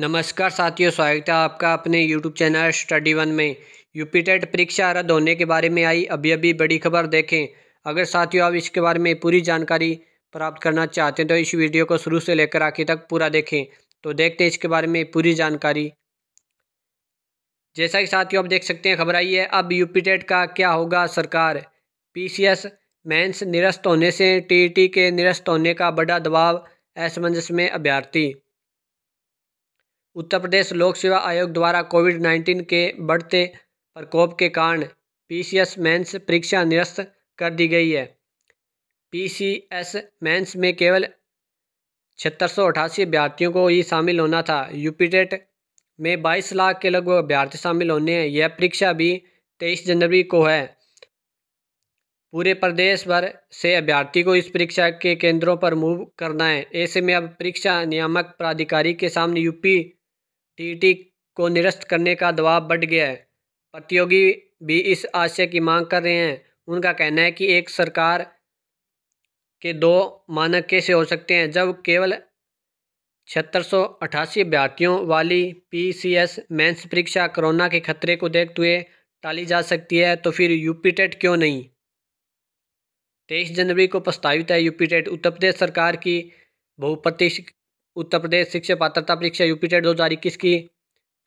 नमस्कार साथियों स्वागत है आपका अपने यूट्यूब चैनल स्टडी वन में यूपीटेट परीक्षा रद्द होने के बारे में आई अभी अभी बड़ी खबर देखें अगर साथियों आप इसके बारे में पूरी जानकारी प्राप्त करना चाहते हैं तो इस वीडियो को शुरू से लेकर आखिर तक पूरा देखें तो देखते हैं इसके बारे में पूरी जानकारी जैसा कि साथियों आप देख सकते हैं खबर आई है अब यूपीटेट का क्या होगा सरकार पी सी एस निरस्त होने से टी e के निरस्त होने का बड़ा दबाव असमंजस में अभ्यर्थी उत्तर प्रदेश लोक सेवा आयोग द्वारा कोविड नाइन्टीन के बढ़ते प्रकोप के कारण पीसीएस मेंस परीक्षा निरस्त कर दी गई है पीसीएस मेंस में केवल छहत्तर सौ अठासी अभ्यर्थियों को ही शामिल होना था यूपीटेट में 22 लाख के लगभग अभ्यर्थी शामिल होने हैं यह परीक्षा भी 23 जनवरी को है पूरे प्रदेश भर से अभ्यर्थी को इस परीक्षा के केंद्रों पर मूव करना है ऐसे में अब परीक्षा नियामक प्राधिकारी के सामने यूपी टी को निरस्त करने का दबाव बढ़ गया है प्रतियोगी भी इस आशय की मांग कर रहे हैं उनका कहना है कि एक सरकार के दो मानक कैसे हो सकते हैं जब केवल छिहत्तर सौ अठासी अभ्यर्थियों वाली पीसीएस मेंस परीक्षा कोरोना के खतरे को देखते हुए टाली जा सकती है तो फिर यूपी टेट क्यों नहीं तेईस जनवरी को प्रस्तावित है यूपी टेट उत्तर प्रदेश सरकार की बहुप्रतीक्षित उत्तर प्रदेश शिक्षा पात्रता परीक्षा यूपी टेट दो हज़ार इक्कीस की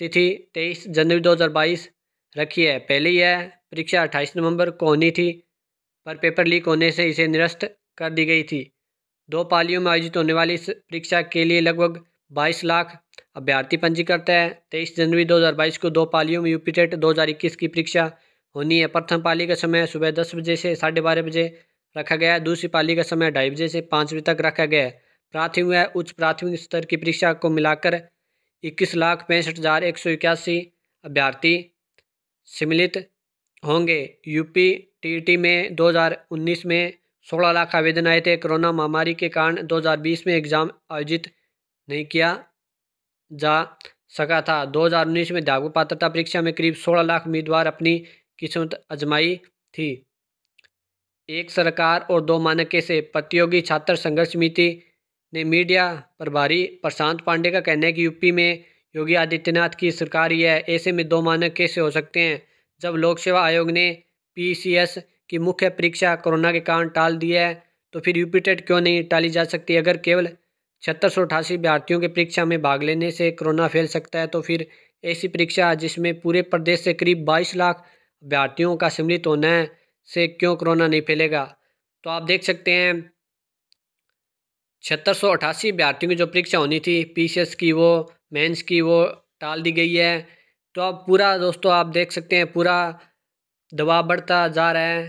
तिथि तेईस जनवरी दो हज़ार बाईस रखी है पहले यह परीक्षा अट्ठाईस नवंबर को होनी थी पर पेपर लीक होने से इसे निरस्त कर दी गई थी दो पालियों में आयोजित होने वाली इस परीक्षा के लिए लगभग बाईस लाख अभ्यर्थी पंजीकृत है तेईस जनवरी 2022 को दो पालियों में यूपी टेट इक्कीस की परीक्षा होनी है प्रथम पाली का समय सुबह दस बजे से साढ़े बारह बजे रखा गया है दूसरी पाली का समय ढाई बजे से पाँच बजे तक रखा गया है प्राथमिक व उच्च प्राथमिक स्तर की परीक्षा को मिलाकर इक्कीस लाख पैंसठ हज़ार एक सौ इक्यासी अभ्यर्थी सम्मिलित होंगे यूपी टी में 2019 में 16 लाख आवेदन आए थे कोरोना महामारी के कारण 2020 में एग्ज़ाम आयोजित नहीं किया जा सका था 2019 में धागु पात्रता परीक्षा में करीब 16 लाख उम्मीदवार अपनी किस्मत अजमाई थी एक सरकार और दो मानके से प्रतियोगी छात्र संघर्ष समिति ने मीडिया प्रभारी प्रशांत पांडे का कहना है कि यूपी में योगी आदित्यनाथ की सरकार ही है ऐसे में दो मानक कैसे हो सकते हैं जब लोक सेवा आयोग ने पीसीएस की मुख्य परीक्षा कोरोना के कारण टाल दी है तो फिर यूपी टेट क्यों नहीं टाली जा सकती अगर केवल छहत्तर सौ अठासी अभ्यर्थियों की परीक्षा में भाग लेने से कोरोना फैल सकता है तो फिर ऐसी परीक्षा जिसमें पूरे प्रदेश से करीब बाईस लाख अभ्यर्थियों का सम्मिलित होना है से क्यों कोरोना नहीं फैलेगा तो आप देख सकते हैं छहत्तर सौ अठासी अभ्यर्थियों की जो परीक्षा होनी थी पीसीएस की वो मेंस की वो टाल दी गई है तो अब पूरा दोस्तों आप देख सकते हैं पूरा दबाव बढ़ता जा रहा है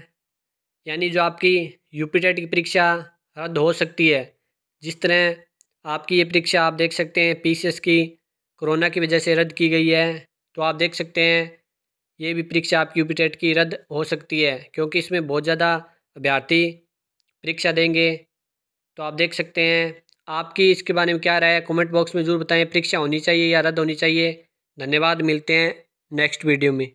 यानी जो आपकी यूपी टेट की परीक्षा रद्द हो सकती है जिस तरह आपकी ये परीक्षा आप देख सकते हैं पीसीएस की कोरोना की वजह से रद्द की गई है तो आप देख सकते हैं ये भी परीक्षा आपकी यूपी टेट की रद्द हो सकती है क्योंकि इसमें बहुत ज़्यादा अभ्यर्थी परीक्षा देंगे तो आप देख सकते हैं आपकी इसके बारे में क्या राय है कमेंट बॉक्स में ज़रूर बताएं परीक्षा होनी चाहिए या रद्द होनी चाहिए धन्यवाद मिलते हैं नेक्स्ट वीडियो में